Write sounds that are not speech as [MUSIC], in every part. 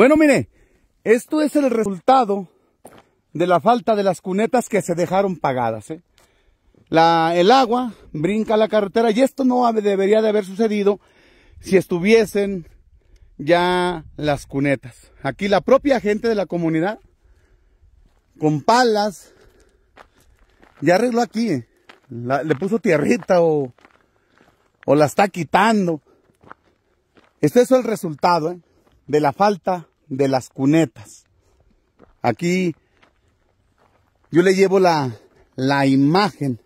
Bueno, mire, esto es el resultado de la falta de las cunetas que se dejaron pagadas. ¿eh? el agua brinca la carretera y esto no debería de haber sucedido si estuviesen ya las cunetas. Aquí la propia gente de la comunidad, con palas, ya arregló aquí. ¿eh? le puso tierrita o, la está quitando. Este es el resultado ¿eh? de la falta de las cunetas. Aquí yo le llevo la, la imagen.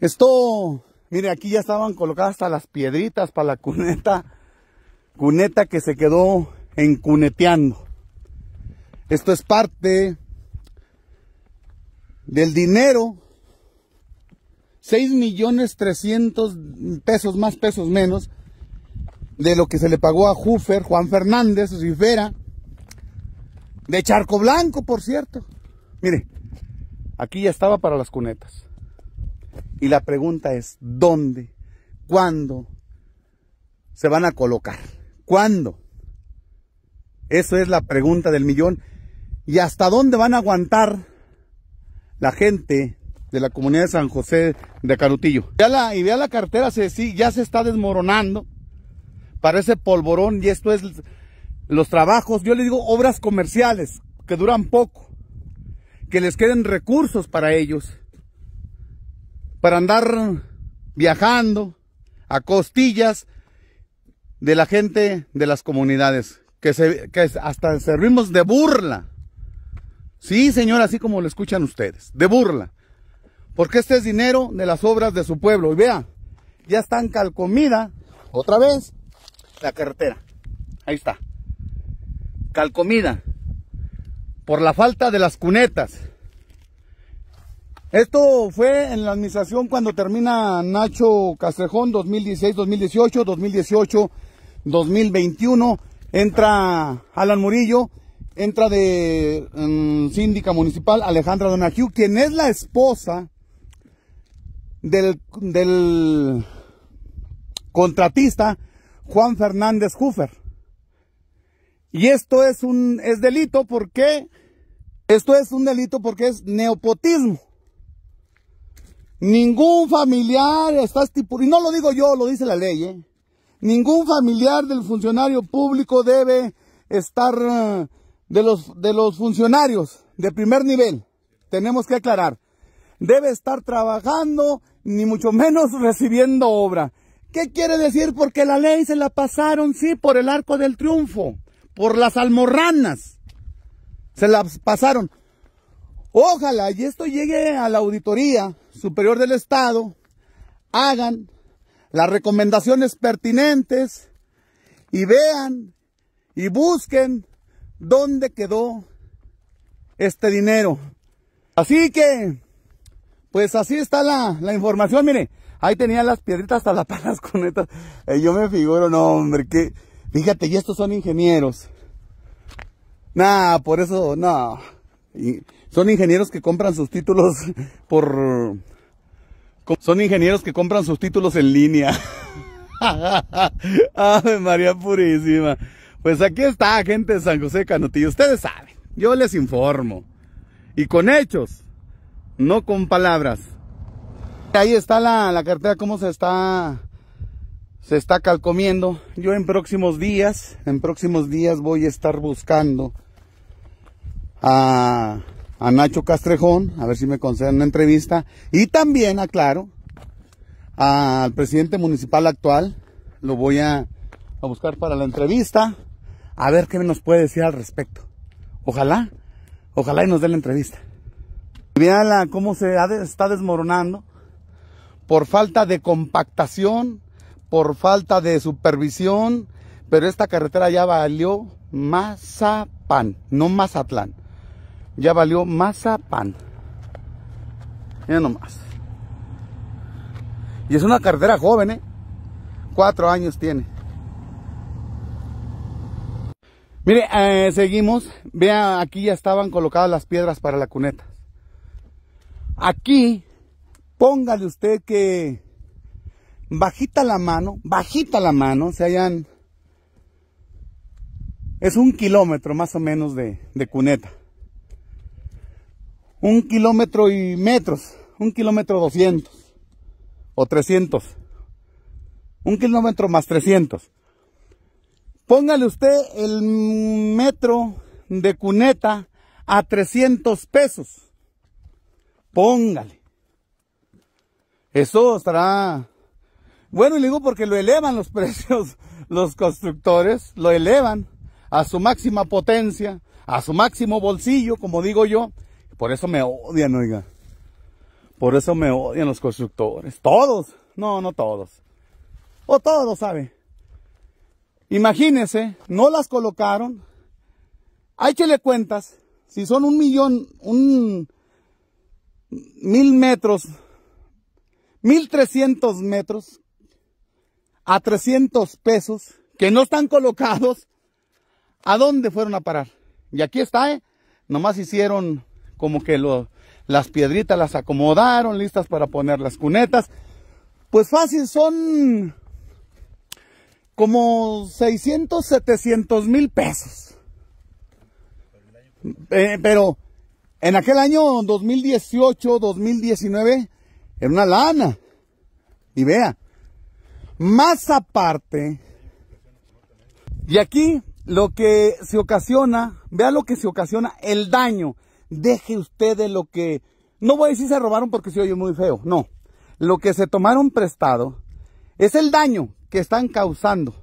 Esto, mire, aquí ya estaban colocadas hasta las piedritas para la cuneta. Cuneta que se quedó encuneteando. Esto es parte del dinero. 6 millones 300 pesos más, pesos menos de lo que se le pagó a Jufer, Juan Fernández, de Charco Blanco, por cierto. Mire, aquí ya estaba para las cunetas. Y la pregunta es, ¿dónde? ¿Cuándo se van a colocar? ¿Cuándo? Eso es la pregunta del millón. ¿Y hasta dónde van a aguantar la gente de la comunidad de San José de Carutillo? Ya la, y vea la cartera, se, sí, ya se está desmoronando parece polvorón y esto es los trabajos, yo les digo obras comerciales que duran poco, que les queden recursos para ellos, para andar viajando a costillas de la gente de las comunidades, que, se, hasta servimos de burla. Sí, señor, así como lo escuchan ustedes, de burla. Porque este es dinero de las obras de su pueblo. Y vea, ya están calcomida, otra vez, la carretera. Ahí está. Calcomida. Por la falta de las cunetas. Esto fue en la administración cuando termina Nacho Castrejón 2016, 2018, 2018, 2021. Entra Alan Murillo, entra de mm, síndica municipal Alejandra Donahue, quien es la esposa del, del contratista Juan Fernández Hoover. Y esto es un es delito porque esto es un delito porque es neopotismo. Ningún familiar está estipulado, y no lo digo yo, lo dice la ley, ¿eh? Ningún familiar del funcionario público debe estar eh, de los, de los funcionarios de primer nivel. Tenemos que aclarar. Debe estar trabajando, ni mucho menos [LAUGHS] recibiendo obra. ¿Qué quiere decir? Porque la ley se la pasaron, sí, por el arco del triunfo, por las almorranas. Se la pasaron. Ojalá y esto llegue a la auditoría superior del Estado, hagan las recomendaciones pertinentes y vean y busquen dónde quedó este dinero. Así que, pues así está la, la información, mire. Ahí tenían las piedritas hasta la [LAUGHS] palas con Eh, yo me figuro, no, hombre, que. Fíjate, y estos son ingenieros. Nah, por eso, no. Nah. Son ingenieros que compran sus títulos [LAUGHS] por. Son ingenieros que compran sus títulos en línea. Ay, [LAUGHS] María Purísima. Pues aquí está, gente de San José de Ustedes saben, yo les informo. Y con hechos, no con palabras. Ahí está la, cartera, cómo se está, se está calcomiendo. Yo en próximos días, en próximos días voy a estar buscando a, a Nacho Castrejón, a ver si me conceden una entrevista. Y también, aclaro, al presidente municipal actual, lo voy a, buscar para la entrevista, a ver qué nos puede decir al respecto. Ojalá, ojalá y nos dé la entrevista. Vean cómo se está desmoronando por falta de compactación, por falta de supervisión, pero esta carretera ya valió pan. no Mazatlán. Ya valió pan. Mira nomás. Y es una carretera joven, ¿eh? Cuatro años tiene. Mire, eh, seguimos. vea, aquí ya estaban colocadas las piedras para la cuneta. Aquí Póngale usted que bajita la mano, bajita la mano, se hayan... Es un kilómetro más o menos de, cuneta. Un kilómetro y metros, un kilómetro doscientos o trescientos. Un kilómetro más trescientos. Póngale usted el metro de cuneta a 300 pesos. Póngale. Eso estará... Bueno, y digo porque lo elevan los [LAUGHS] precios los constructores, lo elevan a su máxima potencia, a su máximo bolsillo, como digo yo. Por eso me odian, oiga. Por eso me odian los constructores. Todos. No, no todos. O todos, ¿sabe? Imagínense, no las colocaron. Hay que le cuentas. Si son un millón, un mil metros 1300 metros a 300 pesos que no están colocados. ¿A dónde fueron a parar? Y aquí está, ¿eh? Nomás hicieron como que las piedritas las acomodaron, listas para poner las cunetas. Pues fácil, son como 600, 700 mil pesos. Eh, pero en aquel año 2018, 2019 era una lana. Y vea. Más aparte. Y aquí lo que se ocasiona, vea lo que se ocasiona, el daño. Deje usted de lo que, no voy a decir se robaron porque se oye muy feo, no. Lo que se tomaron prestado es el daño que están causando.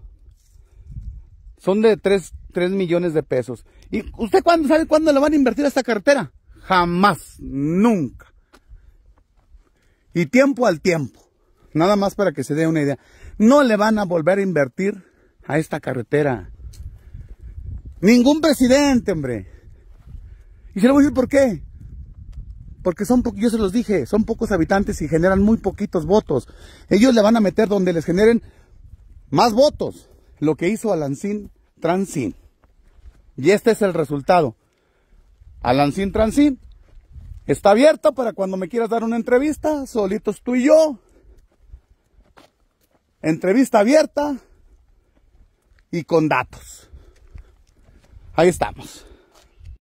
Son de 3, millones de pesos. ¿Y usted sabe cuándo le van a invertir a esta cartera? Jamás, nunca y tiempo al tiempo. Nada más para que se dé una idea. No le van a volver a invertir a esta carretera. Ningún presidente, hombre. Y se lo voy a decir por qué. Porque son, yo se los dije, son pocos habitantes y generan muy poquitos votos. Ellos le van a meter donde les generen más votos. Lo que hizo Alancín Transín. Y este es el resultado. Alancín Transín. Está abierta para cuando me quieras dar una entrevista, solitos tú y yo. Entrevista abierta y con datos. Ahí estamos.